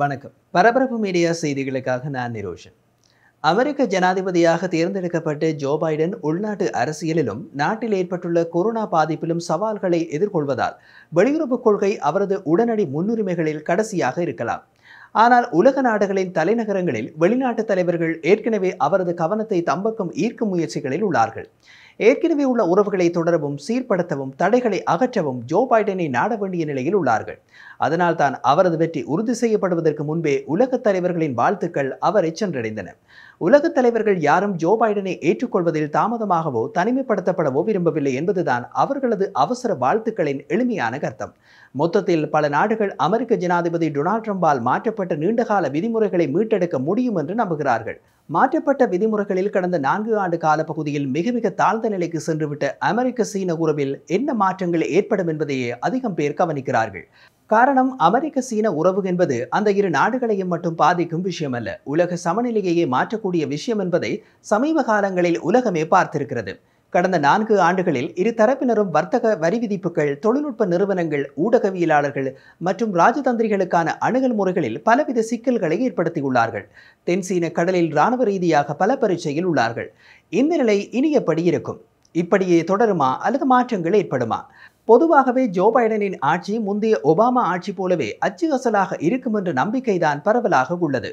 வணக்கம் பரபரப்பு மீடியா செய்திகளுக்காக நான் நிரோஷன் அமெரிக்க ஜனாதிபதியாக தேர்ந்தெடுக்கப்பட்ட ஜோ பைடன் உள்நாட்டு அரசியலிலும் நாட்டில் ஏற்பட்டுள்ள கொரோனா பாதிப்பிலும் சவால்களை எதிர்கொள்வதால் வெளியுறவுக் கொள்கை அவரது உடனடி முன்னுரிமைகளில் கடைசியாக இருக்கலாம் ஆனால் உலக நாடுகளின் தலைநகரங்களில் வெளிநாட்டு தலைவர்கள் ஏற்கனவே அவரது கவனத்தை தம்பக்கம் ஈர்க்கும் முயற்சிகளில் உள்ளார்கள் ஏற்கனவே உள்ள உறவுகளை தொடரவும் சீர்படுத்தவும் தடைகளை அகற்றவும் ஜோ பைடனை நாட வேண்டிய நிலையில் உள்ளார்கள் அதனால் தான் அவரது வெற்றி உறுதி செய்யப்படுவதற்கு முன்பே உலகத் தலைவர்களின் வாழ்த்துக்கள் அவரை சென்றடைந்தன உலகத் தலைவர்கள் யாரும் ஜோ பைடனை ஏற்றுக்கொள்வதில் தாமதமாகவோ தனிமைப்படுத்தப்படவோ விரும்பவில்லை என்பதுதான் அவர்களது அவசர வாழ்த்துக்களின் எளிமையான கர்த்தம் மொத்தத்தில் பல நாடுகள் அமெரிக்க ஜனாதிபதி டொனால்ட் ட்ரம்பால் மாற்றப்பட்ட மாற்றப்பட்ட நீண்டகால விதிமுறைகளை மீட்டெடுக்க முடியும் என்று நம்புகிறார்கள் மாற்றப்பட்ட விதிமுறைகளில் கடந்த நான்கு ஆண்டு கால பகுதியில் மிக மிக தாழ்ந்த நிலைக்கு சென்றுவிட்ட அமெரிக்க சீன உறவில் என்ன மாற்றங்கள் ஏற்படும் என்பதையே அதிகம் பேர் கவனிக்கிறார்கள் காரணம் அமெரிக்க சீன உறவு என்பது அந்த இரு நாடுகளையும் மட்டும் பாதிக்கும் விஷயம் அல்ல உலக சமநிலையையே மாற்றக்கூடிய விஷயம் என்பதை சமீப காலங்களில் உலகமே பார்த்திருக்கிறது கடந்த நான்கு ஆண்டுகளில் இரு தரப்பினரும் வர்த்தக வரி விதிப்புகள் தொழில்நுட்ப நிறுவனங்கள் ஊடகவியலாளர்கள் மற்றும் ராஜதந்திரிகளுக்கான அணுகல் முறைகளில் பலவித சிக்கல்களை ஏற்படுத்தியுள்ளார்கள் தென்சீன கடலில் இராணுவ ரீதியாக பல பரீட்சையில் உள்ளார்கள் இந்த நிலை இனியப்படி இருக்கும் இப்படியே தொடருமா அல்லது மாற்றங்கள் ஏற்படுமா பொதுவாகவே ஜோ பைடனின் ஆட்சி முந்தைய ஒபாமா ஆட்சி போலவே அச்சு அசலாக இருக்கும் என்ற நம்பிக்கைதான் பரவலாக உள்ளது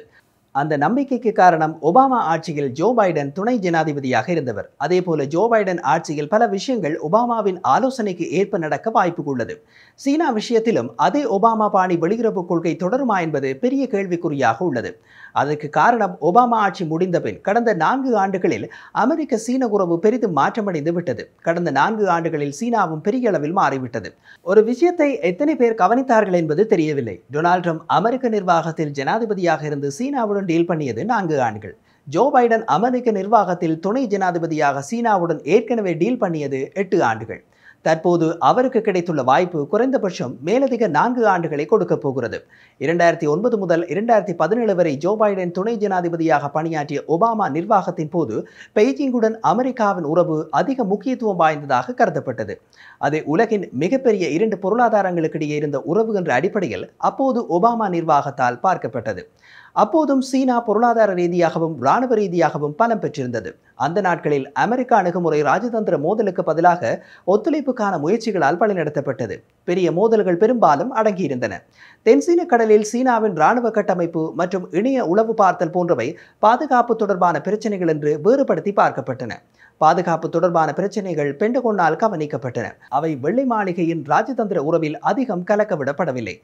அந்த நம்பிக்கைக்கு காரணம் ஒபாமா ஆட்சியில் ஜோ பைடன் துணை ஜனாதிபதியாக இருந்தவர் அதே போல ஜோ பைடன் ஆட்சியில் பல விஷயங்கள் ஒபாமாவின் ஆலோசனைக்கு ஏற்ப நடக்க வாய்ப்பு உள்ளது சீனா விஷயத்திலும் அதே ஒபாமா பாணி வெளியுறவு கொள்கை தொடருமா என்பது பெரிய கேள்விக்குறியாக உள்ளது அதற்கு காரணம் ஒபாமா ஆட்சி முடிந்த பின் கடந்த நான்கு ஆண்டுகளில் அமெரிக்க சீன உறவு பெரிதும் மாற்றமடைந்து விட்டது கடந்த நான்கு ஆண்டுகளில் சீனாவும் பெரிய அளவில் மாறிவிட்டது ஒரு விஷயத்தை எத்தனை பேர் கவனித்தார்கள் என்பது தெரியவில்லை டொனால்ட் ட்ரம்ப் அமெரிக்க நிர்வாகத்தில் ஜனாதிபதியாக இருந்து சீனாவுடன் டீல் பண்ணியது நான்கு ஆண்டுகள் ஜோ பைடன் அமெரிக்க நிர்வாகத்தில் துணை ஜனாதிபதியாக சீனாவுடன் ஏற்கனவே டீல் பண்ணியது எட்டு ஆண்டுகள் தற்போது அவருக்கு கிடைத்துள்ள வாய்ப்பு குறைந்தபட்சம் மேலதிக நான்கு ஆண்டுகளை கொடுக்கப் போகிறது இரண்டாயிரத்தி ஒன்பது முதல் இரண்டாயிரத்தி பதினேழு வரை ஜோ பைடன் துணை ஜனாதிபதியாக பணியாற்றிய ஒபாமா நிர்வாகத்தின் போது பெய்ஜிங்குடன் அமெரிக்காவின் உறவு அதிக முக்கியத்துவம் வாய்ந்ததாக கருதப்பட்டது அது உலகின் மிகப்பெரிய இரண்டு பொருளாதாரங்களுக்கிடையே இருந்த உறவு என்ற அடிப்படையில் அப்போது ஒபாமா நிர்வாகத்தால் பார்க்கப்பட்டது அப்போதும் சீனா பொருளாதார ரீதியாகவும் இராணுவ ரீதியாகவும் பலம் பெற்றிருந்தது அந்த நாட்களில் அமெரிக்க அணுகுமுறை ராஜதந்திர மோதலுக்கு பதிலாக ஒத்துழைப்புக்கான முயற்சிகளால் வழிநடத்தப்பட்டது பெரிய மோதல்கள் பெரும்பாலும் அடங்கியிருந்தன தென்சீன கடலில் சீனாவின் இராணுவ கட்டமைப்பு மற்றும் இணைய உளவு பார்த்தல் போன்றவை பாதுகாப்பு தொடர்பான பிரச்சனைகள் என்று வேறுபடுத்தி பார்க்கப்பட்டன பாதுகாப்பு தொடர்பான பிரச்சனைகள் பெண்டகோனால் கவனிக்கப்பட்டன அவை வெள்ளை மாளிகையின் ராஜதந்திர உறவில் அதிகம் கலக்கவிடப்படவில்லை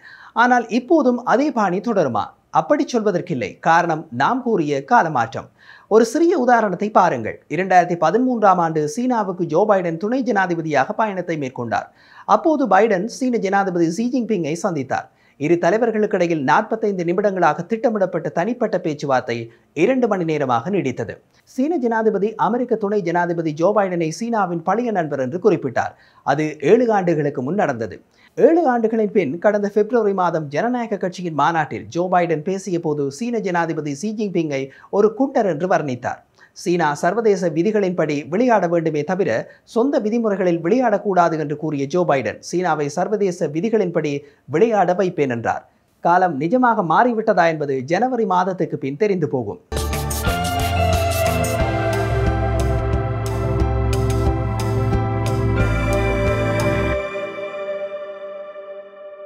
ஆனால் இப்போதும் அதே பாணி தொடருமா அப்படி சொல்வதற்கில்லை காரணம் நாம் கூறிய காலமாற்றம் ஒரு சிறிய உதாரணத்தை பாருங்கள் இரண்டாயிரத்தி பதிமூன்றாம் ஆண்டு சீனாவுக்கு ஜோ பைடன் துணை ஜனாதிபதியாக பயணத்தை மேற்கொண்டார் அப்போது பைடன் சீன ஜனாதிபதி ஜி ஜின்பிங்கை சந்தித்தார் இரு தலைவர்களுக்கிடையில் நாற்பத்தைந்து நிமிடங்களாக திட்டமிடப்பட்ட தனிப்பட்ட பேச்சுவார்த்தை இரண்டு மணி நேரமாக நீடித்தது சீன ஜனாதிபதி அமெரிக்க துணை ஜனாதிபதி ஜோ பைடனை சீனாவின் பழைய நண்பர் என்று குறிப்பிட்டார் அது ஏழு ஆண்டுகளுக்கு முன் நடந்தது ஏழு ஆண்டுகளின் பின் கடந்த பிப்ரவரி மாதம் ஜனநாயக கட்சியின் மாநாட்டில் ஜோ பைடன் பேசிய போது சீன ஜனாதிபதி சி ஜின்பிங்கை ஒரு குண்டர் என்று வர்ணித்தார் சீனா சர்வதேச விதிகளின்படி விளையாட வேண்டுமே தவிர சொந்த விதிமுறைகளில் விளையாடக்கூடாது என்று கூறிய ஜோ பைடன் சீனாவை சர்வதேச விதிகளின்படி விளையாட வைப்பேன் என்றார் காலம் நிஜமாக மாறிவிட்டதா என்பது ஜனவரி மாதத்துக்கு பின் தெரிந்து போகும்